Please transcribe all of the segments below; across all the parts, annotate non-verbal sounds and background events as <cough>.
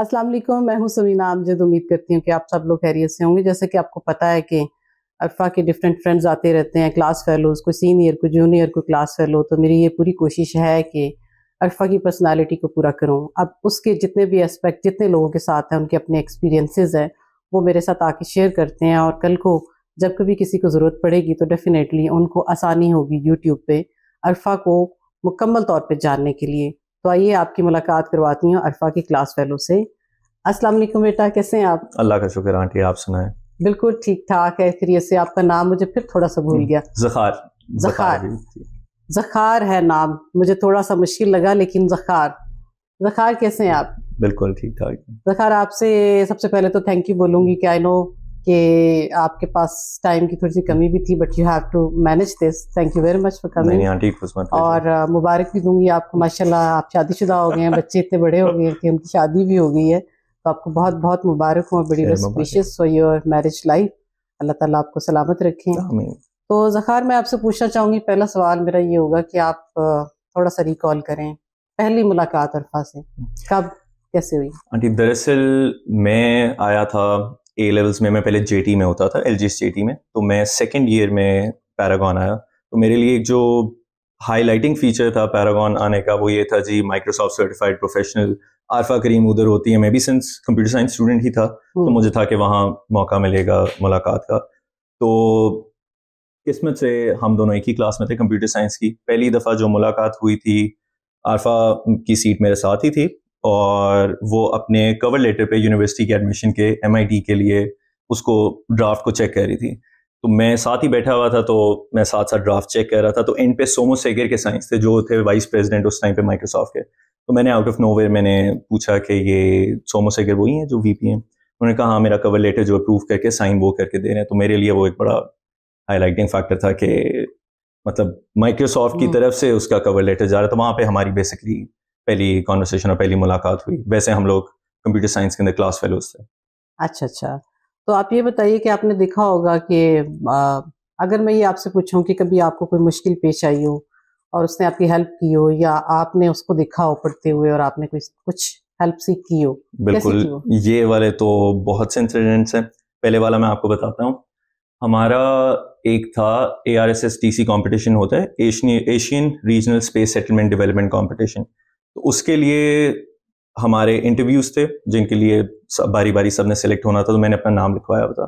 अस्सलाम वालेकुम मैं हूं समीना आमजद उम्मीद करती हूं कि आप सब लोग खैरियत से होंगे जैसे कि आपको पता है कि अरफा के डिफरेंट फ्रेंड्स आते रहते हैं क्लास फेलोज़ कोई सीनियर कोई जूनियर कोई क्लास फेलो तो मेरी ये पूरी कोशिश है कि अरफा की पर्सनालिटी को पूरा करूं अब उसके जितने भी एस्पेक्ट जितने लोगों के साथ हैं उनके अपने एक्सपीरियंसेस हैं वो मेरे साथ आके शेयर करते हैं और कल को जब कभी किसी को ज़रूरत पड़ेगी तो डेफ़िनेटली उनको आसानी होगी यूट्यूब पर अरफा को मुकम्मल तौर पर जानने के लिए तो आइए आपकी मुलाकात करवाती हूँ अरफा की क्लास फेलो से अस्सलाम वालेकुम बेटा कैसे हैं आप अल्लाह का शुक्र आंटी आप सुनाए बिल्कुल ठीक ठाक है खैरियत से आपका नाम मुझे फिर थोड़ा सा भूल गया जखार जखार जखार है नाम मुझे थोड़ा सा मुश्किल लगा लेकिन जखार जखार कैसे हैं आप बिल्कुल ठीक ठाक जखार आपसे सबसे पहले तो थैंक यू बोलूंगी कि आई नो कि आपके पास टाइम की थोड़ी सी कमी भी थी but you have to manage this thank you very much for coming और uh, मुबारक भी दूंगी आपको माशाल्लाह आप शादीशुदा हो गए हैं बच्चे इतने बड़े हो गए हैं कि उनकी शादी भी हो गई है तो आपको बहुत बहुत मुबारक हूँ बड़ी best wishes for your marriage life अल्लाह ताला आपको सलामत रखे तो जखार मैं आपसे पूछना चाहूंगी पहला सवाल मेरा ये होगा कि आप uh, थोड़ा सा रिकॉल करें पहली मुलाकात अरफा से कब कैसे हुई आंटी दरअसल मैं आया था ए लेवल्स में मैं पहले जे में होता था एल जी में तो मैं सेकेंड ईयर में पैरागॉन आया तो मेरे लिए एक जो हाईलाइटिंग फीचर था पैरागॉन आने का वो ये था जी Microsoft certified professional Arfa Karim उधर होती है मैं भी सिंस कंप्यूटर साइंस स्टूडेंट ही था तो hmm. मुझे था कि वहाँ मौका मिलेगा मुलाकात का तो किस्मत से हम दोनों एक ही क्लास में थे कंप्यूटर साइंस की पहली दफ़ा जो मुलाकात हुई थी आरफा की सीट मेरे साथ ही थी और वो अपने कवर लेटर पे यूनिवर्सिटी के एडमिशन के एम के लिए उसको ड्राफ्ट को चेक कर रही थी तो मैं साथ ही बैठा हुआ था तो मैं साथ साथ ड्राफ्ट चेक कर रहा था तो एंड पे सोमो सेगर के साइंस थे जो थे वाइस प्रेसिडेंट उस टाइम पे माइक्रोसॉफ्ट के तो मैंने आउट ऑफ नोवेयर मैंने पूछा कि ये सोमो सेगर वही हैं जो वी हैं उन्होंने कहा हाँ मेरा कवर लेटर जो अप्रूव करके साइन वो करके दे रहे हैं तो मेरे लिए वो एक बड़ा हाईलाइटिंग फैक्टर था कि मतलब माइक्रोसॉफ्ट की हम्म। तरफ से उसका कवर लेटर जा रहा था वहाँ पे हमारी बेसिकली पहली कॉन्वर्सेशन और पहली मुलाकात हुई वैसे हम लोग कंप्यूटर साइंस के अंदर क्लास फेलोज थे अच्छा अच्छा तो आप ये बताइए कि आपने देखा होगा कि अगर मैं ये आपसे पूछूं कि कभी आपको कोई मुश्किल पेश आई हो और उसने आपकी हेल्प की हो या आपने उसको देखा हो पढ़ते हुए और आपने कोई कुछ हेल्प सीख की हो बिल्कुल ये वाले तो बहुत से इंसिडेंट्स हैं पहले वाला मैं आपको बताता हूँ हमारा एक था A R S S T C competition होता है Asian regional space settlement development competition तो उसके लिए हमारे इंटरव्यूज़ थे जिनके लिए सब बारी बारी सब ने सिलेक्ट होना था तो मैंने अपना नाम लिखवाया था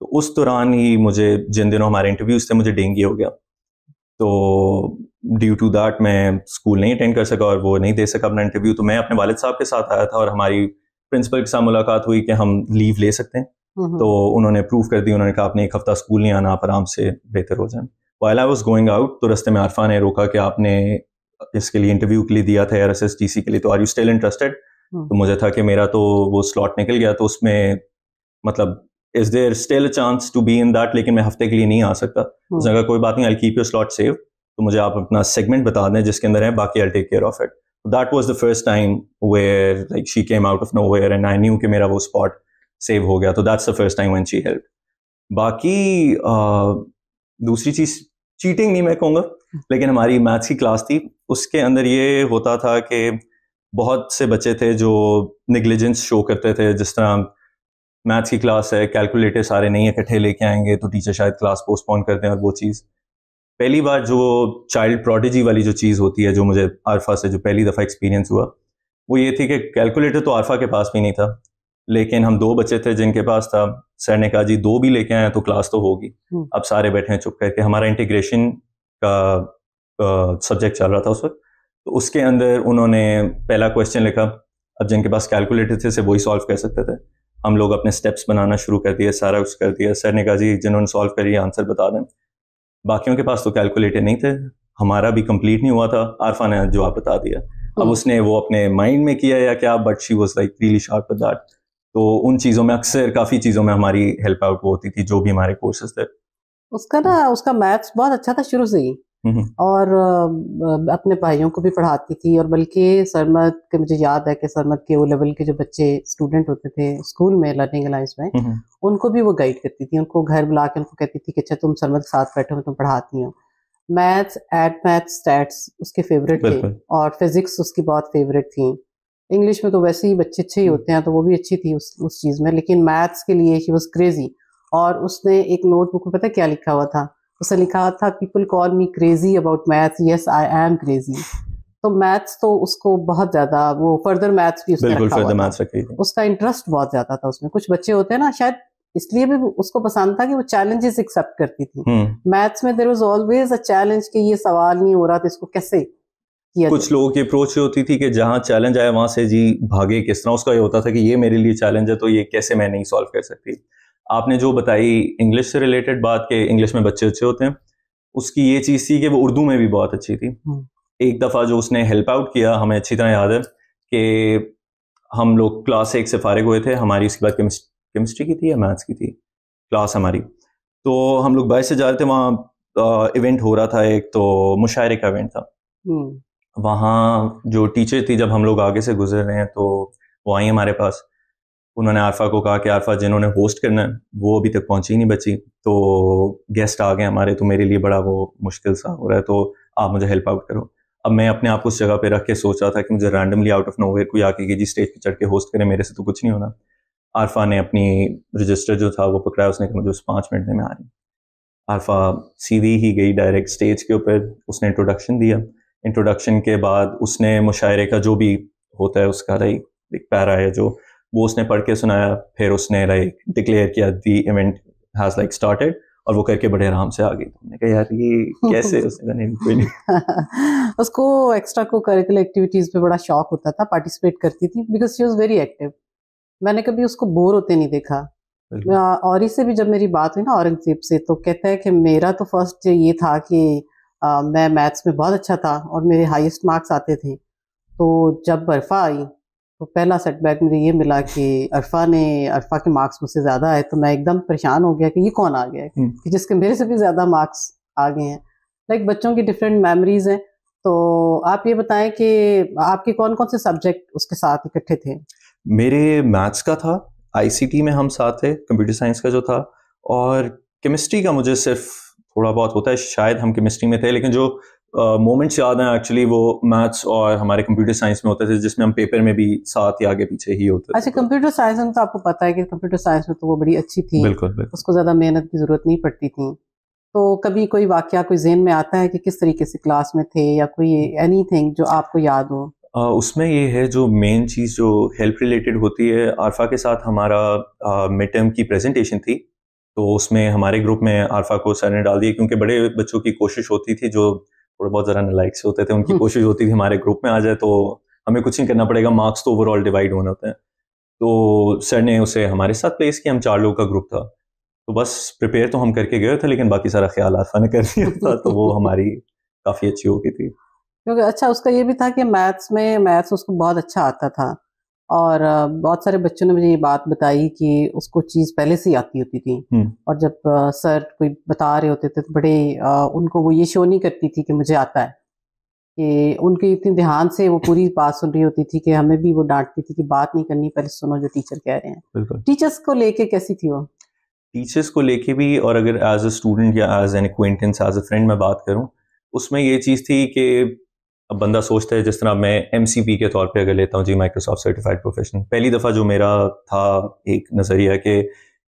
तो उस दौरान ही मुझे जिन दिनों हमारे इंटरव्यूज़ थे मुझे डेंगी हो गया तो ड्यू टू दैट मैं स्कूल नहीं अटेंड कर सका और वो नहीं दे सका अपना इंटरव्यू तो मैं अपने वाल साहब के साथ आया था और हमारी प्रिंसिपल के साथ मुलाकात हुई कि हम लीव ले सकते हैं हम्म, हम्म। तो उन्होंने प्रूव कर दी उन्होंने कहा आपने एक हफ्ता स्कूल नहीं आना आप आराम से बेहतर हो जाए while I was going out तो रस्ते में आरफा ने रोका कि आपने इसके लिए इंटरव्यू के लिए दिया था आर एस के लिए तो आर यू स्टिल इंटरेस्टेड तो मुझे था कि मेरा तो वो स्लॉट निकल गया तो उसमें मतलब is there still chance to be in that लेकिन मैं हफ्ते के लिए नहीं आ सकता हम्म। उसने कहा कोई बात नहीं I keep your slot save तो मुझे आप अपना सेगमेंट बता दें जिसके अंदर है बाकी I take care of it that was the first time where like she came out of nowhere and I knew कि मेरा वो स्पॉट सेव हो गया तो that's the first time when she help बाकी uh, दूसरी चीज cheating नहीं मैं कहूँगा लेकिन हमारी मैथ्स की क्लास थी उसके अंदर ये होता था कि बहुत से बच्चे थे जो निगलिजेंस शो करते थे जिस तरह मैथ्स की क्लास है कैलकुलेटर सारे नहीं इकट्ठे लेके आएंगे तो टीचर शायद क्लास पोस्टपोन कर दें और वो चीज़ पहली बार जो चाइल्ड प्रोडिजी वाली जो चीज़ होती है जो मुझे आरफा से जो पहली दफ़ा एक्सपीरियंस हुआ वो ये थी कि कैलकुलेटर तो आरफा के पास भी नहीं था लेकिन हम दो बच्चे थे जिनके पास था सर ने कहा जी दो भी लेके आए तो क्लास तो होगी हम्म। अब सारे बैठे हैं चुप करके हमारा इंटीग्रेशन का सब्जेक्ट चल रहा था उस वक्त तो उसके अंदर उन्होंने पहला क्वेश्चन लिखा अब जिनके पास कैलकुलेटर थे से वही सॉल्व कर सकते थे हम लोग अपने स्टेप्स बनाना शुरू कर दिए सारा कुछ कर दिया सर ने कहा जी जिन्होंने सॉल्व करी आंसर बता दें बाकियों के पास तो कैलकुलेटर नहीं थे हमारा भी कंप्लीट नहीं हुआ था आरफा ने जवाब बता दिया अब हम्म। उसने वो अपने माइंड में किया या क्या but she was like really sharp that तो उन चीज़ों में अक्सर काफ़ी चीज़ों में हमारी हेल्प आउट होती थी जो भी हमारे कोर्सेज थे उसका ना उसका मैथ्स बहुत अच्छा था शुरू से ही हम्म। और अपने भाइयों को भी पढ़ाती थी और बल्कि सरमद के मुझे याद है कि सरमद के ओ लेवल के जो बच्चे स्टूडेंट होते थे स्कूल में लर्निंग अलायंस में हम्म। उनको भी वो गाइड करती थी उनको घर बुला के उनको कहती थी कि अच्छा तुम सरमद के साथ बैठो तुम पढ़ाती हो मैथ्स एट मैथ स्टैट्स उसके फेवरेट थे और फिजिक्स उसकी बहुत फेवरेट थी इंग्लिश में तो वैसे ही बच्चे अच्छे ही हम्म। होते हैं तो वो भी अच्छी थी उस उस चीज़ में लेकिन मैथ्स के लिए ही वॉज क्रेजी और उसने एक नोटबुक में पता क्या लिखा हुआ था उसने लिखा हुआ था people call me crazy about maths yes I am crazy तो मैथ्स तो उसको बहुत ज्यादा वो फर्दर मैथ्स भी उसने बिल्कुल फर्दर मैथ्स रखी थी उसका इंटरेस्ट बहुत ज्यादा था उसमें कुछ बच्चे होते हैं ना शायद इसलिए भी उसको पसंद था कि वो चैलेंजेस एक्सेप्ट करती थी मैथ्स हम्म। में there was always a challenge कि ये सवाल नहीं हो रहा था तो इसको कैसे किया कुछ लोगों की अप्रोच होती थी कि जहाँ चैलेंज आया वहां से जी भागे किस तरह उसका ये होता था कि ये मेरे लिए चैलेंज है तो ये कैसे मैं नहीं सॉल्व कर सकती आपने जो बताई इंग्लिश से रिलेटेड बात के इंग्लिश में बच्चे अच्छे होते हैं उसकी ये चीज़ थी कि वो उर्दू में भी बहुत अच्छी थी हम्म। एक दफ़ा जो उसने हेल्प आउट किया हमें अच्छी तरह याद है कि हम लोग क्लास एक से फारिग हुए थे हमारी उसके बाद केमिस्ट्री की थी या मैथ्स की थी क्लास हमारी तो हम लोग बाइस से जा रहे थे वहाँ इवेंट हो रहा था एक तो मुशायरे का इवेंट था हम्म। वहाँ जो टीचर थी जब हम लोग आगे से गुजर रहे हैं तो वो आई हमारे पास उन्होंने आरफा को कहा कि आरफा जिन्होंने होस्ट करना है वो अभी तक पहुंची नहीं बची तो गेस्ट आ गए हमारे तो मेरे लिए बड़ा वो मुश्किल सा हो रहा है तो आप मुझे हेल्प आउट करो अब मैं अपने आप को उस जगह पे रख के सोच रहा था कि मुझे रैंडमली आउट ऑफ नोवेयर कोई आके जी स्टेज पे चढ़ के होस्ट करें मेरे से तो कुछ नहीं होना आरफा ने अपनी रजिस्टर जो था वो पकड़ाया उसने कहा मुझे उस पाँच मिनट में आ रही आरफा सीधी ही गई डायरेक्ट स्टेज के ऊपर उसने इंट्रोडक्शन दिया इंट्रोडक्शन के बाद उसने मुशायरे का जो भी होता है उसका लाइक पैरा है जो वो उसने पढ़ के सुनाया फिर उसने लाइक डिक्लेयर किया the event has like started और वो करके बड़े आराम से आ गई तो हमने कहा यार ये कैसे उसने कहा नहीं कोई नहीं <laughs> उसको एक्स्ट्रा को करिकुलर एक्टिविटीज पे बड़ा शौक होता था पार्टिसिपेट करती थी because she was very active मैंने कभी उसको बोर होते नहीं देखा और से भी जब मेरी बात हुई ना औरंगजेब से तो कहता है कि मेरा तो फर्स्ट ये था कि आ, मैं मैथ्स में बहुत अच्छा था और मेरे हाईएस्ट मार्क्स आते थे तो जब बर्फ़ा आई तो पहला सेटबैक मुझे ये मिला कि अरफा ने अरफा के मार्क्स मुझसे ज़्यादा आए तो मैं एकदम परेशान हो गया कि ये कौन आ गया है हम्म। कि जिसके मेरे से भी ज़्यादा मार्क्स आ गए हैं लाइक बच्चों की डिफरेंट मेमोरीज हैं तो आप ये बताएं कि आपके कौन कौन से सब्जेक्ट उसके साथ इकट्ठे थे मेरे मैथ्स का था आईसीटी में हम साथ थे कंप्यूटर साइंस का जो था और केमिस्ट्री का मुझे सिर्फ थोड़ा बहुत होता है शायद हम केमिस्ट्री में थे लेकिन जो मोमेंट्स uh, याद हैं एक्चुअली वो मैथ्स और हमारे कंप्यूटर साइंस में होते थे जिसमें हम पेपर में भी साथ या आगे पीछे ही होते अच्छा कंप्यूटर साइंस तो में तो आपको पता है कि कंप्यूटर साइंस में तो वो बड़ी अच्छी थी बिल्कुल, बिल्कुल। उसको ज़्यादा मेहनत की ज़रूरत नहीं पड़ती थी तो कभी कोई वाक्य कोई जेन में आता है कि किस तरीके से क्लास में थे या कोई एनी जो आपको याद हो Uh, उसमें ये है जो मेन चीज़ जो हेल्थ रिलेटेड होती है आरफा के साथ हमारा मिड टर्म की प्रेजेंटेशन थी तो उसमें हमारे ग्रुप में आरफा को सर ने डाल दिया क्योंकि बड़े बच्चों की कोशिश होती थी जो थोड़े बहुत ज़रा नलाइक्स होते थे उनकी हम्म। कोशिश होती थी हमारे ग्रुप में आ जाए तो हमें कुछ नहीं करना पड़ेगा मार्क्स तो ओवरऑल डिवाइड होने होते हैं तो सर ने उसे हमारे साथ प्लेस किया हम चार लोगों का ग्रुप था तो बस प्रिपेयर तो हम करके गए थे लेकिन बाकी सारा ख्याल आसान ने कर दिया था तो वो हमारी काफ़ी अच्छी हो गई थी क्योंकि अच्छा उसका ये भी था कि मैथ्स में मैथ्स उसको बहुत अच्छा आता था और बहुत सारे बच्चों ने मुझे ये बात बताई कि उसको चीज़ पहले से ही आती होती थी हम्म। और जब सर कोई बता रहे होते थे तो बड़े उनको वो ये शो नहीं करती थी कि मुझे आता है कि उनके इतने ध्यान से वो पूरी बात सुन रही होती थी कि हमें भी वो डांटती थी कि बात नहीं करनी पहले सुनो जो टीचर कह रहे हैं टीचर्स को लेके कैसी थी वो टीचर्स को लेके भी और अगर एज अ स्टूडेंट या as an acquaintance as a friend मैं बात करूँ उसमें ये चीज़ थी कि अब बंदा सोचता है जिस तरह मैं एम के तौर पे अगर लेता हूँ जी माइक्रोसॉफ्ट सर्टिफाइड प्रोफेशन पहली दफ़ा जो मेरा था एक नज़रिया कि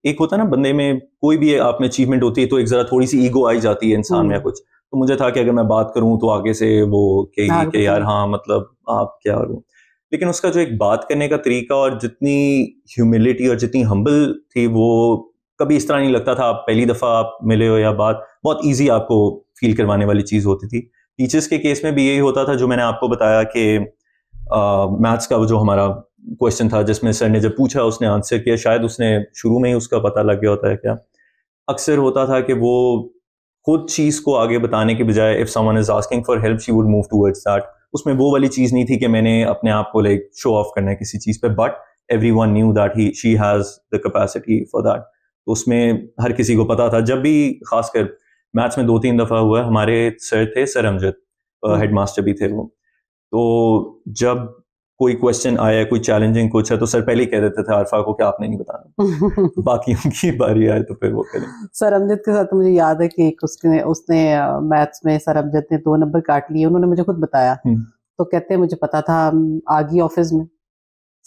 एक होता है ना बंदे में कोई भी आप में अचीवमेंट होती है तो एक ज़रा थोड़ी सी ईगो आई जाती है इंसान में हम्म। कुछ तो मुझे था कि अगर मैं बात करूँ तो आगे से वो कहेगी हाँ, कि यार हाँ मतलब आप क्या करूँ लेकिन उसका जो एक बात करने का तरीका और जितनी ह्यूमिलिटी और जितनी हम्बल थी वो कभी इस तरह नहीं लगता था आप पहली दफ़ा आप मिले हो या बात बहुत ईजी आपको फील करवाने वाली चीज़ होती थी टीचर्स के केस में भी यही होता था जो मैंने आपको बताया कि मैथ्स का जो हमारा क्वेश्चन था जिसमें सर ने जब पूछा उसने आंसर किया शायद उसने शुरू में ही उसका पता लग गया होता है क्या अक्सर होता था कि वो खुद चीज़ को आगे बताने के बजाय if someone is asking for help she would move towards that उसमें वो वाली चीज़ नहीं थी कि मैंने अपने आप को लाइक शो ऑफ करना है किसी चीज़ पे but everyone knew that he she has the capacity for that उसमें हर किसी को पता था जब भी खासकर मैथ्स में दो तीन दफ़ा हुआ हमारे सर थे sir Amjad head hmm. Master भी थे वो तो जब कोई क्वेश्चन आया कोई चैलेंजिंग कुछ है तो सर पहले ही कह देते थे आरफा को कि आपने नहीं बताना <laughs> बाकी उनकी बारी आए तो फिर वो करें सर अमजद के साथ तो मुझे याद है कि एक उसने उसने मैथ्स में सर अमजद ने दो नंबर काट लिए उन्होंने मुझे खुद बताया हम्म। तो कहते हैं मुझे पता था आगे ऑफिस में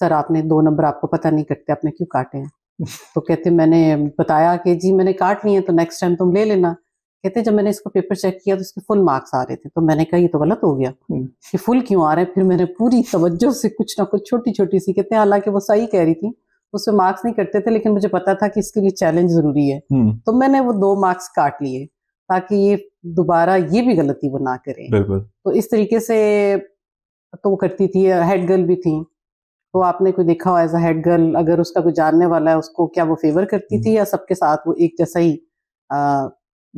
सर आपने दो नंबर आपको पता नहीं कटते आपने क्यों काटे हैं <laughs> तो कहते मैंने बताया कि जी मैंने काट लिए तो नेक्स्ट टाइम तुम ले लेना कहते जब मैंने इसको पेपर चेक किया तो इसके फुल मार्क्स आ रहे थे तो मैंने कहा ये तो गलत हो गया हम्म। कि फुल क्यों आ रहे हैं फिर मैंने पूरी तवज्जो से कुछ ना कुछ छोटी छोटी सी कहते हैं हालांकि वो सही कह रही थी उसमें मार्क्स नहीं करते थे लेकिन मुझे पता था कि इसके लिए चैलेंज जरूरी है हम्म। तो मैंने वो दो मार्क्स काट लिए ताकि ये दोबारा ये भी गलती वो ना करें तो इस तरीके से तो वो करती थी हेड गर्ल भी थी तो आपने कोई देखा हो एज हेड गर्ल अगर उसका कोई जानने वाला है उसको क्या वो फेवर करती थी हम्म। या सबके साथ वो एक जैसा ही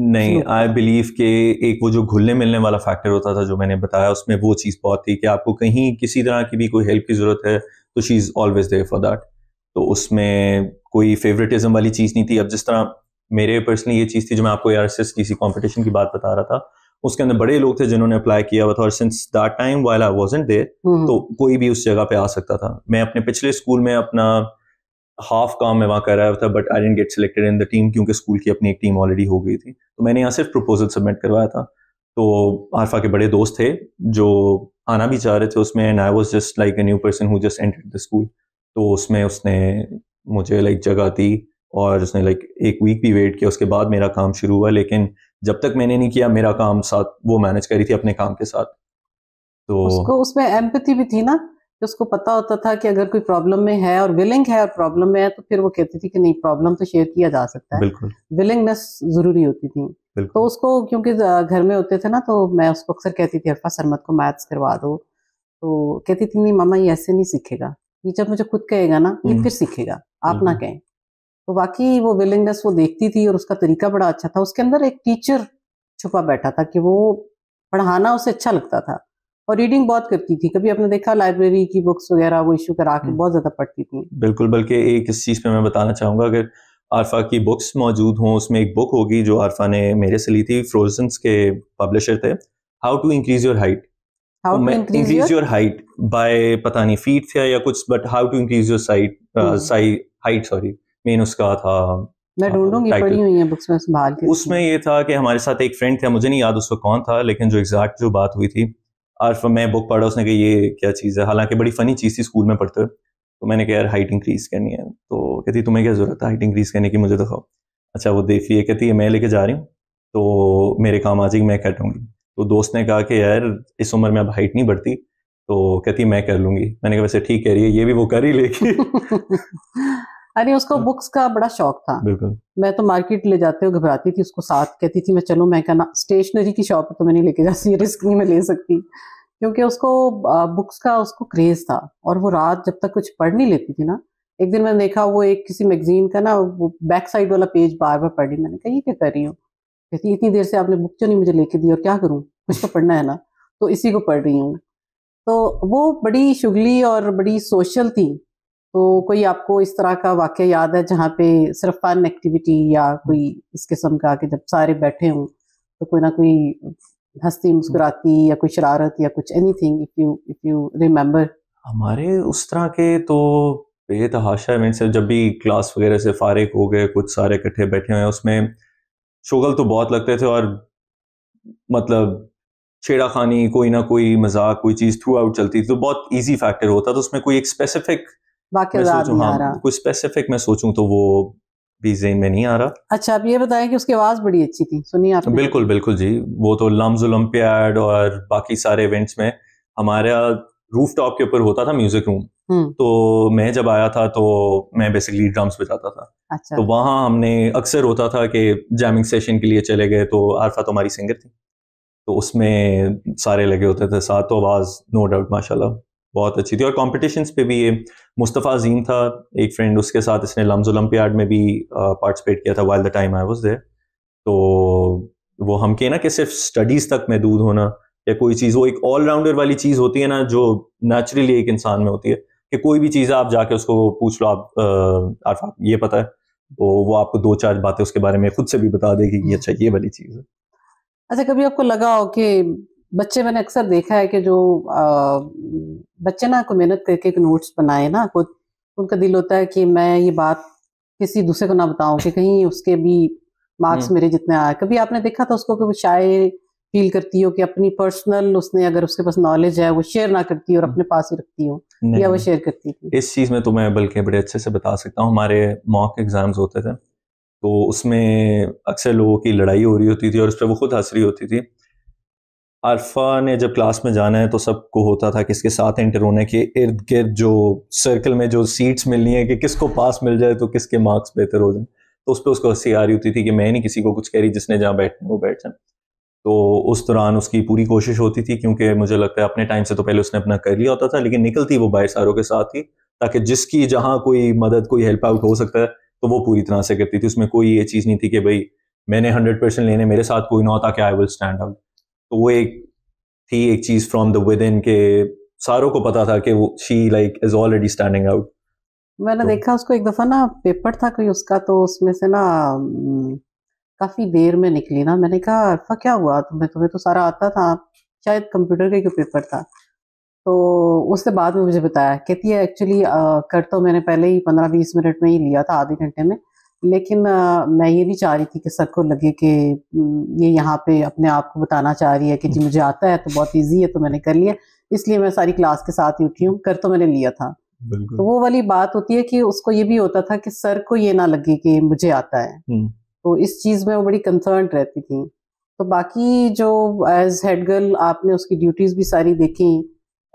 नहीं आई बिलीव के एक वो जो घुलने मिलने वाला फैक्टर होता था जो मैंने बताया उसमें वो चीज़ बहुत थी कि आपको कहीं किसी तरह की भी कोई हेल्प की ज़रूरत है तो she is always there for that तो उसमें कोई फेवरेटिज्म वाली चीज़ नहीं थी अब जिस तरह मेरे पर्सनली ये चीज़ थी जो मैं आपको आर किसी कॉम्पिटिशन की बात बता रहा था उसके अंदर बड़े लोग थे जिन्होंने अप्लाई किया हुआ था और since that time while I wasn't there तो कोई भी उस जगह पे आ सकता था मैं अपने पिछले स्कूल में अपना हाफ काम मैं वहाँ कर रहा था but I didn't get selected in the team क्योंकि स्कूल की अपनी एक टीम ऑलरेडी हो गई थी तो मैंने यहाँ सिर्फ प्रपोजल सबमिट करवाया था तो आरफा के बड़े दोस्त थे जो आना भी चाह रहे थे उसमें and I was just like a new person who just enter the school तो उसमें उसने मुझे लाइक जगह दी और उसने लाइक एक वीक भी वेट किया उसके बाद मेरा काम शुरू हुआ लेकिन जब तक मैंने नहीं किया मेरा काम साथ वो मैनेज करी थी अपने काम के साथ तो उसको उसमें एम्पति भी थी ना कि उसको पता होता था कि अगर कोई प्रॉब्लम में है और विलिंग है और प्रॉब्लम में है तो फिर वो कहती थी कि नहीं प्रॉब्लम तो शेयर किया जा सकता है विलिंगनेस जरूरी होती थी तो उसको क्योंकि घर में होते थे ना तो मैं उसको अक्सर कहती थी अरफा सरमत को मैथ्स करवा दो तो कहती थी नहीं मामा ये ऐसे नहीं सीखेगा ये जब मुझे खुद कहेगा ना ये हम्म। फिर सीखेगा आप ना हम्म। कहें तो बाकी वो विलिंगनेस वो देखती थी और उसका तरीका बड़ा अच्छा था उसके अंदर एक टीचर छुपा बैठा था कि वो पढ़ाना उसे अच्छा लगता था और रीडिंग बहुत करती थी कभी आपने देखा लाइब्रेरी की बुक्स वगैरह वो इशू करा के हम्म। बहुत ज्यादा पढ़ती थी बिल्कुल बल्कि एक इस चीज पे मैं बताना चाहूंगा अगर आरफा की बुक्स मौजूद हों उसमें एक बुक होगी जो आरफा ने मेरे से ली थी फ्रोजन के पब्लिशर थे how to increase your height increase your height by पता नहीं फीट था या कुछ but how to increase your site height sorry main उसका था मैं ढूंढूंगी पढ़ी हुई है बुक्स में संभाल के उसमें ये था कि हमारे साथ एक फ्रेंड थे मुझे नहीं याद उसको कौन था लेकिन जो एग्जैक्ट जो बात हुई थी आरफा मैं बुक पढ़ा उसने कहा ये क्या चीज़ है हालांकि बड़ी फ़नी चीज़ थी स्कूल में पढ़ते हुए तो मैंने कहा यार हाइट इंक्रीज़ करनी है तो कहती तुम्हें क्या ज़रूरत है हाइट इंक्रीज़ करने की मुझे दिखाओ अच्छा वो देख रही है कहती है मैं लेके जा रही हूँ तो मेरे काम आ जाएगी मैं कटूँगी तो दोस्त ने कहा कि यार इस उम्र में अब हाइट नहीं बढ़ती तो कहती मैं कर लूंगी मैंने कहा वैसे ठीक कह रही है ये भी वो कर ही लेगी <laughs> अरे उसको बुक्स हाँ। का बड़ा शौक था मैं तो मार्केट ले जाते हुए घबराती थी उसको साथ कहती थी मैं चलो मैं कहना स्टेशनरी की शॉप तो मैं नहीं लेके जा सकती रिस्क नहीं मैं ले सकती क्योंकि उसको बुक्स का उसको क्रेज था और वो रात जब तक कुछ पढ़ नहीं लेती थी ना एक दिन मैंने देखा वो एक किसी मैगजीन का ना वो बैक साइड वाला पेज बार बार पढ़ी मैंने कहा ये क्या कर रही हूँ कहती इतनी देर से आपने बुक क्यों नहीं मुझे लेके दी और क्या करूँ कुछ तो पढ़ना है ना तो इसी को पढ़ रही हूँ तो वो बड़ी शुगली और बड़ी सोशल थी तो कोई आपको इस तरह का वाक्य याद है जहाँ पे सिर्फ फन एक्टिविटी या कोई इस किस्म का कि जब सारे बैठे हों तो कोई ना कोई हंसती मुस्कुराती या कोई शरारत या कुछ any if you if you remember हमारे उस तरह के तो बेतहाशा मीन से जब भी क्लास वगैरह से फारिग हो गए कुछ सारे इकट्ठे बैठे हुए हैं उसमें शुगल तो बहुत लगते थे और मतलब छेड़ा खानी कोई ना कोई मजाक कोई चीज़ थ्रू आउट चलती थी तो बहुत ईजी फैक्टर होता तो उसमें कोई एक स्पेसिफिक स्पेसिफिक हाँ, मैं सोचूं तो वो भी जेन में नहीं आ रहा अच्छा आप ये बताएं कि उसकी आवाज़ बड़ी अच्छी थी बिल्कुल बिल्कुल जी वो तो लम्स ओलम्पियाड और बाकी सारे इवेंट्स में हमारा रूफ टॉप के ऊपर होता था म्यूजिक रूम तो मैं जब आया था तो मैं बेसिकली ड्रम्स बजाता था अच्छा। तो वहाँ हमने अक्सर होता था कि जैमिंग सेशन के लिए चले गए तो आरफा तो हमारी सिंगर थी तो उसमें सारे लगे होते थे साथ तो आवाज़ नो डाउट माशाल्लाह बहुत अच्छी थी और कॉम्पिटिशन्स पे भी ये मुस्तफ़ा अजीम था एक फ्रेंड उसके साथ इसने लम्ज ओलम्पियाड में भी पार्टिसिपेट किया था while the time I was there तो वो हम के ना कि सिर्फ स्टडीज़ तक महदूद होना या कोई चीज़ वो एक ऑलराउंडर वाली चीज़ होती है ना जो नेचुरली एक इंसान में होती है कि कोई भी चीज़ आप जाके उसको पूछ लो आप आरफा ये पता है तो वो आपको दो चार बातें उसके बारे में खुद से भी बता देगी कि अच्छा ये वाली चीज़ है अच्छा कभी आपको लगा हो कि बच्चे मैंने अक्सर देखा है कि जो आ, बच्चे ना को मेहनत करके एक नोट्स बनाए ना खुद उनका दिल होता है कि मैं ये बात किसी दूसरे को ना बताऊं कि कहीं उसके भी मार्क्स हम्म। मेरे जितने आए कभी आपने देखा था उसको कि शायद फील करती हो कि अपनी पर्सनल उसने अगर उसके पास नॉलेज है वो शेयर ना करती हो और अपने हम्म। पास ही रखती हो या वो शेयर करती थी इस चीज़ में तो मैं बल्कि बड़े अच्छे से बता सकता हूँ हमारे मॉक एग्ज़ाम्स होते थे तो उसमें अक्सर लोगों की लड़ाई हो रही होती थी और उस पर वो खुद हंस रही होती थी अरफा ने जब क्लास में जाना है तो सबको होता था किसके साथ इंटर होने के इर्द गिर्द जो सर्कल में जो सीट्स मिलनी है कि किसको पास मिल जाए तो किसके मार्क्स बेहतर हो जाए तो उस पर उसको हंसी आ रही होती थी कि मैं नहीं किसी को कुछ कह रही जिसने जहाँ बैठना वो बैठ जाए तो उस दौरान उसकी पूरी कोशिश होती थी क्योंकि मुझे लगता है अपने टाइम से तो पहले उसने अपना कर लिया होता था लेकिन निकलती वो बाहर सारों के साथ ही ताकि जिसकी जहाँ कोई मदद कोई हेल्प आउट हो सकता है तो वो पूरी तरह से करती थी उसमें कोई ये चीज़ नहीं थी कि भाई मैंने हंड्रेड परसेंट लेने मेरे साथ कोई ना होता कि आई विल स्टैंड आउट तो वो एक थी एक चीज़ फ्रॉम द विद इन के सारों को पता था कि वो she like is already standing out मैंने तो, देखा उसको एक दफ़ा ना पेपर था कोई उसका तो उसमें से ना काफ़ी देर में निकली ना मैंने कहा अरफा क्या हुआ तुम्हें तुम्हें तो सारा आता था शायद कंप्यूटर का क्यों पेपर था तो उससे बाद में मुझे बताया कहती है एक्चुअली कर तो मैंने पहले ही पंद्रह बीस मिनट में ही लिया था आधे घंटे में लेकिन मैं ये नहीं चाह रही थी कि सर को लगे कि ये यहाँ पे अपने आप को बताना चाह रही है कि जी मुझे आता है तो बहुत ईजी है तो मैंने कर लिया इसलिए मैं सारी क्लास के साथ ही उठी हूँ कर तो मैंने लिया था तो वो वाली बात होती है कि उसको ये भी होता था कि सर को ये ना लगे कि मुझे आता है हम्म। तो इस चीज में वो बड़ी कंसर्न रहती थी तो बाकी जो एज हेड गर्ल आपने उसकी ड्यूटीज भी सारी देखी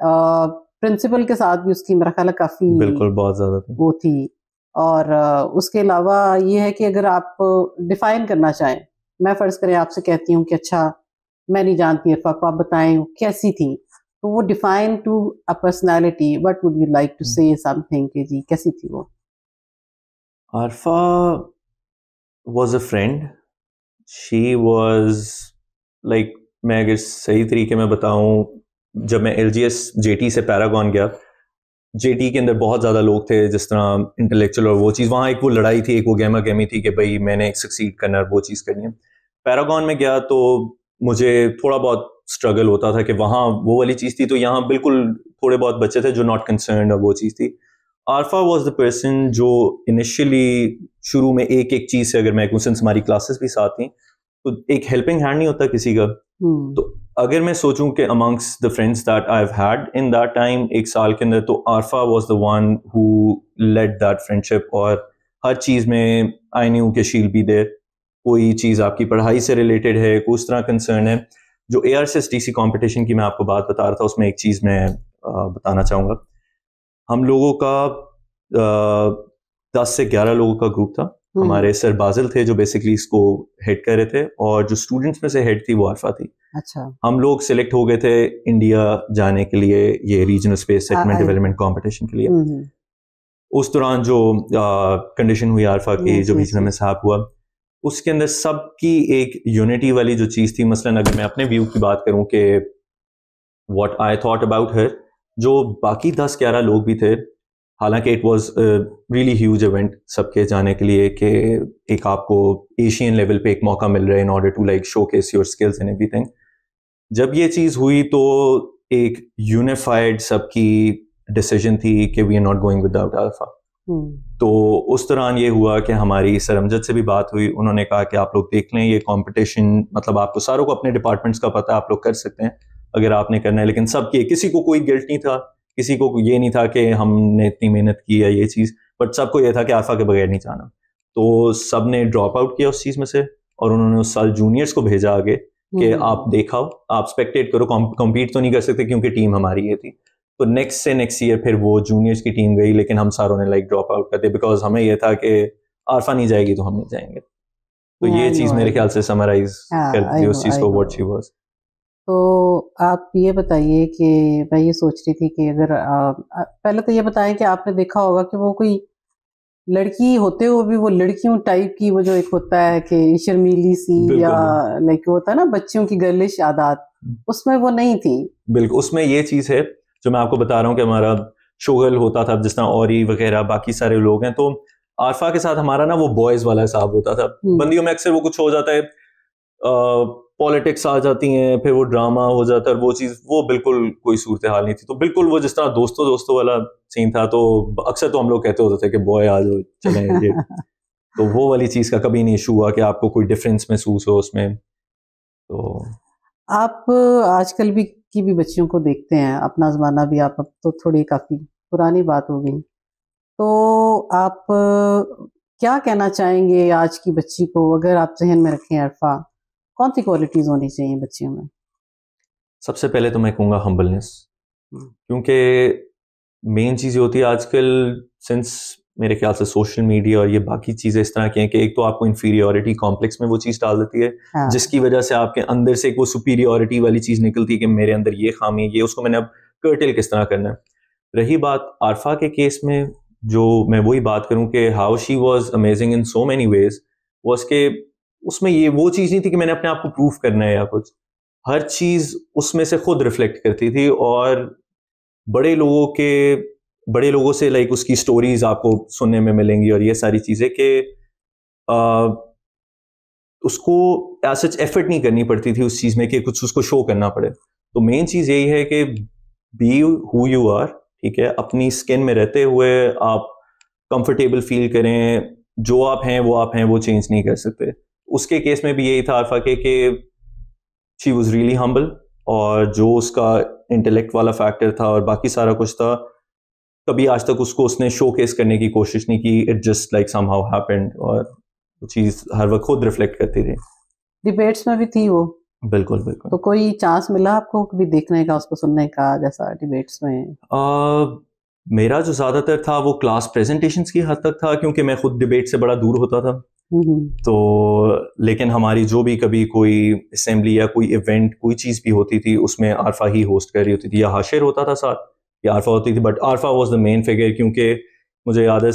प्रिंसिपल के साथ भी उसकी मेरा ख्याल काफी बिल्कुल बहुत ज्यादा वो थी और उसके अलावा ये है कि अगर आप डिफाइन करना चाहें मैं फ़र्ज़ करें आपसे कहती हूँ कि अच्छा मैं नहीं जानती इरफा को आप बताएं कैसी थी तो वो define to a personality what would you like to hmm. Say something कि जी कैसी थी वो Arfa was a friend she was like मैं अगर सही तरीके में बताऊँ जब मैं L G S J T से पैरागॉन गया जेटी के अंदर बहुत ज़्यादा लोग थे जिस तरह इंटेलेक्चुअल और वो चीज़ वहाँ एक वो लड़ाई थी एक वो गेमा गेमी थी कि भाई मैंने सक्सीड करना है वो चीज़ करनी है पैरागॉन में गया तो मुझे थोड़ा बहुत स्ट्रगल होता था कि वहाँ वो वाली चीज़ थी तो यहाँ बिल्कुल थोड़े बहुत बच्चे थे जो नॉट कंसर्न और वो चीज़ थी आरफा वॉज द पर्सन जो इनिशियली शुरू में एक एक चीज़ से अगर मैं कहूँ सिंस हमारी क्लासेस भी साथ थी तो एक हेल्पिंग हैंड नहीं होता किसी का हम्म। तो अगर मैं सोचूं कि amongst the friends that I have had in that time एक साल के अंदर तो Arfa was the one who led that friendship और हर चीज़ में आई न्यू कि शील भी देर कोई चीज़ आपकी पढ़ाई से रिलेटेड है कोई उस तरह कंसर्न है जो A R C S T C competition की मैं आपको बात बता रहा था उसमें एक चीज़ मैं बताना चाहूँगा हम लोगों का दस से ग्यारह लोगों का ग्रुप था हम्म। हमारे सर बाजिल थे जो बेसिकली इसको हेड कर रहे थे और जो स्टूडेंट्स में से हेड थी वो आरफा थी अच्छा हम लोग सिलेक्ट हो गए थे इंडिया जाने के लिए ये regional space segment development competition के लिए हम्म, हम्म। उस दौरान जो कंडीशन हुई आरफा की जो बीच में साहब हुआ उसके अंदर सबकी एक यूनिटी वाली जो चीज़ थी मसलन अगर मैं अपने व्यू की बात करूं कि what I thought about her जो बाकी दस ग्यारह लोग भी थे हालांकि it was really huge event सबके जाने के लिए कि एक आपको एशियन लेवल पे एक मौका मिल रहा है in order to like showcase your skills and everything जब ये चीज़ हुई तो एक यूनिफाइड सबकी डिसीजन थी कि we are not going without Arfa तो उस दौरान ये हुआ कि हमारी सरमजद से भी बात हुई उन्होंने कहा कि आप लोग देख लें ये कंपटीशन मतलब आपको सारों को अपने डिपार्टमेंट्स का पता आप लोग कर सकते हैं अगर आपने करना है लेकिन सबके किसी को कोई गिल्ट नहीं था किसी को ये नहीं था कि हमने इतनी मेहनत की है ये चीज़ बट सबको यह था कि आफा के बगैर नहीं जाना तो सब ने ड्रॉप आउट किया उस चीज़ में से और उन्होंने उस साल जूनियर्स को भेजा आगे कि हम्म। आप देखाओ आप स्पेक्टेट करो कॉम्पीट तो नहीं कर सकते क्योंकि टीम हमारी ये थी तो नेक्स्ट से नेक्स्ट ईयर फिर वो जूनियर्स की टीम गई लेकिन हम सारों ने लाइक ड्रॉप आउट कर दिया बिकॉज हमें ये था कि आरफा नहीं जाएगी तो हम नहीं जाएंगे तो ये चीज मेरे ख्याल से समराइज कर दी उस चीज को व्हाट शी वाज तो आप ये बताइए कि मैं ये सोच रही थी कि अगर आ, पहले तो ये बताएं कि आपने देखा होगा कि वो कोई लड़की होते हुए भी वो लड़कियों टाइप की वो जो एक होता है कि शर्मीली सी या लाइक होता है ना बच्चियों की गर्लिश आदत हम्म। उसमें वो नहीं थी बिल्कुल उसमें ये चीज़ है जो मैं आपको बता रहा हूँ कि हमारा शोगल होता था जिस तरह औरी वगैरह बाकी सारे लोग हैं तो आरफा के साथ हमारा ना वो बॉयज वाला हिसाब होता था हम्म। बंदियों में अक्सर वो कुछ हो जाता है आ, पॉलिटिक्स आ जाती हैं फिर वो ड्रामा हो जाता है वो चीज़ वो बिल्कुल कोई सूरत हाल नहीं थी तो बिल्कुल वो जिस तरह दोस्तों दोस्तों वाला सीन था तो अक्सर तो हम लोग कहते होते थे कि बॉय आज चले <laughs> ये तो वो वाली चीज़ का कभी नहीं इशू हुआ कि आपको कोई डिफरेंस महसूस हो उसमें तो आप आजकल भी की भी बच्चियों को देखते हैं अपना ज़माना भी आप अब तो थोड़ी काफ़ी पुरानी बात हो गई तो आप क्या कहना चाहेंगे आज की बच्ची को अगर आप जहन में रखें अरफा कौन सी क्वालिटीज होनी चाहिए बच्चियों में सबसे पहले तो मैं कहूँगा हम्बलनेस hmm. क्योंकि मेन चीज़ ये होती है आजकल सिंस मेरे ख्याल से सोशल मीडिया और ये बाकी चीज़ें इस तरह की हैं कि एक तो आपको इन्फीरियोरिटी कॉम्प्लेक्स में वो चीज़ डाल देती है हाँ। जिसकी वजह से आपके अंदर से एक वो सुपीरियोरिटी वाली चीज़ निकलती है कि मेरे अंदर ये खामी है ये उसको मैंने अब कर्टेल किस तरह करना है रही बात आरफा के केस में जो मैं वही बात करूं कि how she was amazing in so many ways was के उसमें ये वो चीज़ नहीं थी कि मैंने अपने आप को प्रूव करना है या कुछ हर चीज़ उसमें से खुद रिफ्लेक्ट करती थी और बड़े लोगों के बड़े लोगों से लाइक उसकी स्टोरीज आपको सुनने में मिलेंगी और ये सारी चीज़ें कि उसको सच एफर्ट नहीं करनी पड़ती थी उस चीज़ में कि कुछ उसको शो करना पड़े तो मेन चीज़ यही है कि बी हु यू आर ठीक है अपनी स्किन में रहते हुए आप कंफर्टेबल फील करें जो आप हैं वो आप हैं वो चेंज नहीं कर सकते उसके केस में भी यही था अरफा के कि शी वॉज रियली हम्बल और जो उसका इंटेलेक्ट वाला फैक्टर था और बाकी सारा कुछ था कभी आज तक उसको उसने शो केस करने की कोशिश नहीं की it just like somehow happened और वो चीज़ हर वक्त खुद रिफ्लेक्ट करती रही डिबेट्स में भी थी वो बिल्कुल बिल्कुल तो कोई चांस मिला आपको कभी देखने का उसको सुनने का जैसा डिबेट्स में आ, मेरा जो ज़्यादातर था वो क्लास प्रेजेंटेशंस की हद तक था क्योंकि मैं खुद डिबेट से बड़ा दूर होता था हम्म। तो लेकिन हमारी जो भी कभी कोई असेंबली या कोई इवेंट कोई चीज़ भी होती थी उसमें आरफा ही होस्ट कर रही होती थी या हाशिर होता था साथ या आरफा होती थी but Arfa was the main figure क्योंकि मुझे याद है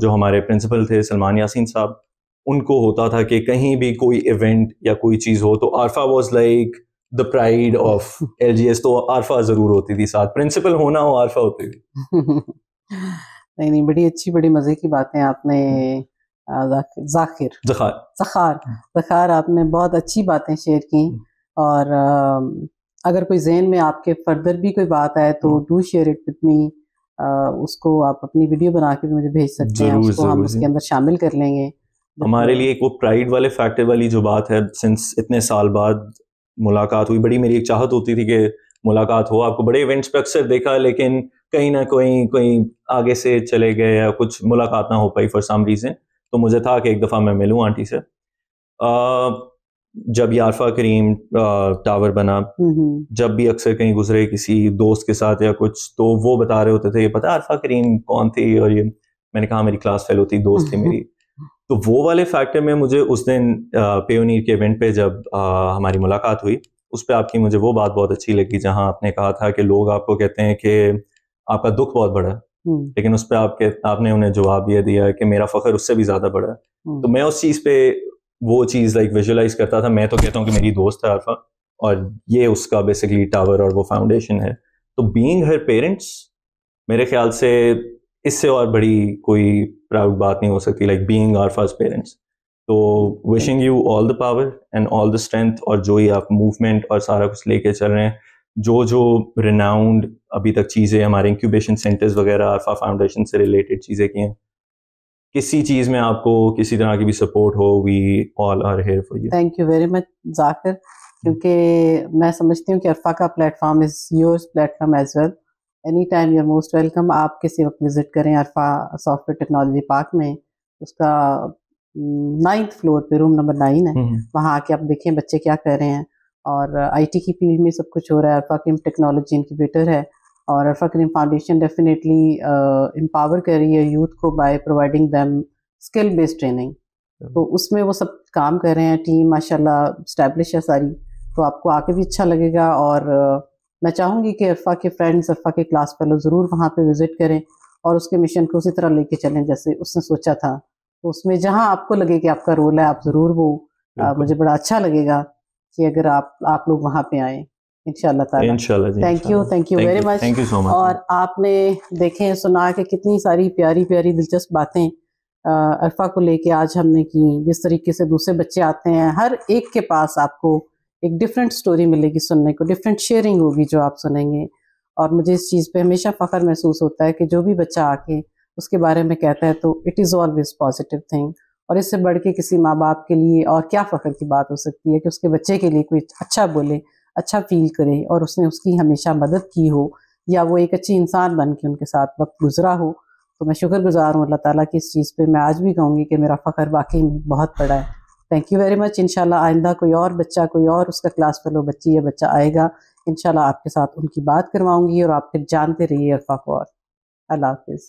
जो हमारे प्रिंसिपल थे सलमान यासिन साहब उनको होता था कि कहीं भी कोई इवेंट या कोई चीज़ हो तो Arfa was like the pride of L G S तो आरफा ज़रूर होती थी साथ प्रिंसिपल होना हो आरफा होती थी <laughs> नहीं नहीं बड़ी अच्छी बड़ी मज़े की बातें आपने हम्म। जाखिर जखार जखार जखार आपने बहुत अच्छी बातें शेयर की हम्म। और अगर कोई जहन में आपके फर्दर भी कोई बात आए तो do share it with me उसको आप अपनी वीडियो बना के भी मुझे भेज सकते हैं उसको जरूर हम उसके अंदर शामिल कर लेंगे हमारे लिए एक वो प्राइड वाले फैक्टर वाली जो बात है सिंस इतने साल बाद मुलाकात हुई बड़ी मेरी एक चाहत होती थी कि मुलाकात हो आपको बड़े इवेंट्स पे अक्सर देखा लेकिन कहीं ना कहीं कहीं आगे से चले गए या कुछ मुलाकात ना हो पाई फॉर सम रीज़न तो मुझे था कि एक दफ़ा मैं मिलूँ आंटी से जब यारफा करीम टावर बना हम्म, हम्म। जब भी अक्सर कहीं गुजरे किसी दोस्त के साथ या कुछ तो वो बता रहे होते थे ये पता आरफा करीम कौन थी और ये मैंने कहा मेरी क्लास फेलो थी दोस्त थी मेरी तो वो वाले फैक्टर में मुझे उस दिन पेयोनीर के इवेंट पे जब आ, हमारी मुलाकात हुई उस पर आपकी मुझे वो बात बहुत अच्छी लगी जहाँ आपने कहा था कि लोग आपको कहते हैं कि आपका दुख बहुत बड़ा हम्म। लेकिन उस पर आपके आपने उन्हें जवाब यह दिया कि मेरा फखर उससे भी ज्यादा बड़ा है हम्म। तो मैं उस चीज पे वो चीज लाइक विजुअलाइज करता था मैं तो कहता हूँ कि मेरी दोस्त है अरफा और ये उसका बेसिकली टावर और वो फाउंडेशन है तो बींग हर पेरेंट्स मेरे ख्याल से इससे और बड़ी कोई प्राउड बात नहीं हो सकती लाइक बींग आरफाज पेरेंट्स तो wishing you all the power and all the strength और जो ही आप मूवमेंट और सारा कुछ लेके चल रहे हैं जो जो रिनाउंड अभी तक चीज़ें हमारे इंक्यूबेशन सेंटर्स वगैरह आरफा फाउंडेशन से रिलेटेड चीज़ें की हैं किसी चीज़ में आपको किसी तरह की भी सपोर्ट हो we all are here for you thank you very much Zakir क्योंकि मैं समझती हूँ कि अरफा का platform is your platform as well any time you are most welcome आप किसी वक्त विज़िट करें अरफा सॉफ्टवेयर टेक्नोलॉजी पार्क में उसका नाइन्थ mm, फ्लोर पे रूम नंबर नाइन है हम्म। वहाँ आके आप देखें बच्चे क्या कर रहे हैं और आईटी की फील्ड में सब कुछ हो रहा है अरफा क्रीम टेक्नोलॉजी इनक्यूबेटर है और Arfa Karim foundation definitely empower कर रही है यूथ को by providing them skill based training तो उसमें वो सब काम कर रहे हैं टीम माशाल्लाह स्टैब्लिश है सारी तो आपको आके भी अच्छा लगेगा और uh, मैं चाहूँगी कि अरफा के फ्रेंड्स अरफा के क्लास फेलो ज़रूर वहाँ पर विज़िट करें और उसके मिशन को उसी तरह लेके चलें जैसे उसने सोचा था तो उसमें जहाँ आपको लगे कि आपका रोल है आप ज़रूर वो आ, uh, मुझे बड़ा अच्छा लगेगा कि अगर आप आप लोग वहाँ पे आए इनशाला thank you thank you very much thank you so much और आपने देखे सुना के कितनी सारी प्यारी प्यारी दिलचस्प बातें अरफा को लेके आज हमने की जिस तरीके से दूसरे बच्चे आते हैं हर एक के पास आपको एक डिफरेंट स्टोरी मिलेगी सुनने को डिफरेंट शेयरिंग होगी जो आप सुनेंगे और मुझे इस चीज़ पे हमेशा फ़ख्र महसूस होता है कि जो भी बच्चा आके उसके बारे में कहता है तो it is always positive thing और इससे बढ़ के किसी माँ बाप के लिए और क्या फ़ख्र की बात हो सकती है कि उसके बच्चे के लिए कोई अच्छा बोले अच्छा फील करे और उसने उसकी हमेशा मदद की हो या वो एक अच्छी इंसान बन के उनके साथ वक्त गुजरा हो तो मैं शुक्रगुजार हूँ अल्लाह ताला की इस चीज़ पे मैं आज भी कहूँगी कि मेरा फ़ख्र वाकई में बहुत बड़ा है थैंक यू वेरी मच इन आइंदा कोई और बच्चा कोई और उसका क्लास फेलो बच्ची या बच्चा आएगा इन आपके साथ उनकी बात करवाऊँगी और आप फिर जानते रहिए अरफा को और अल्लाह हाफिज़